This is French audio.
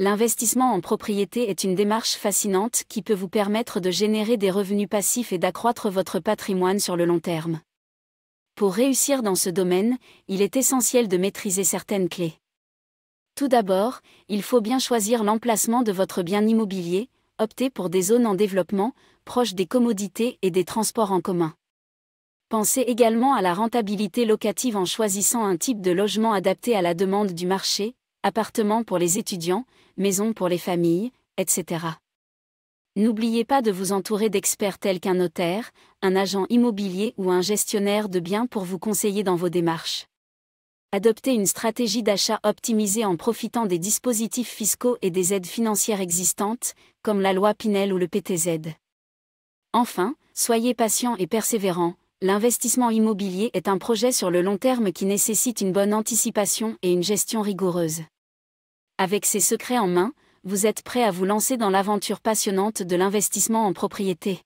L'investissement en propriété est une démarche fascinante qui peut vous permettre de générer des revenus passifs et d'accroître votre patrimoine sur le long terme. Pour réussir dans ce domaine, il est essentiel de maîtriser certaines clés. Tout d'abord, il faut bien choisir l'emplacement de votre bien immobilier, opter pour des zones en développement, proches des commodités et des transports en commun. Pensez également à la rentabilité locative en choisissant un type de logement adapté à la demande du marché, appartements pour les étudiants, maisons pour les familles, etc. N'oubliez pas de vous entourer d'experts tels qu'un notaire, un agent immobilier ou un gestionnaire de biens pour vous conseiller dans vos démarches. Adoptez une stratégie d'achat optimisée en profitant des dispositifs fiscaux et des aides financières existantes, comme la loi Pinel ou le PTZ. Enfin, soyez patient et persévérant, L'investissement immobilier est un projet sur le long terme qui nécessite une bonne anticipation et une gestion rigoureuse. Avec ces secrets en main, vous êtes prêt à vous lancer dans l'aventure passionnante de l'investissement en propriété.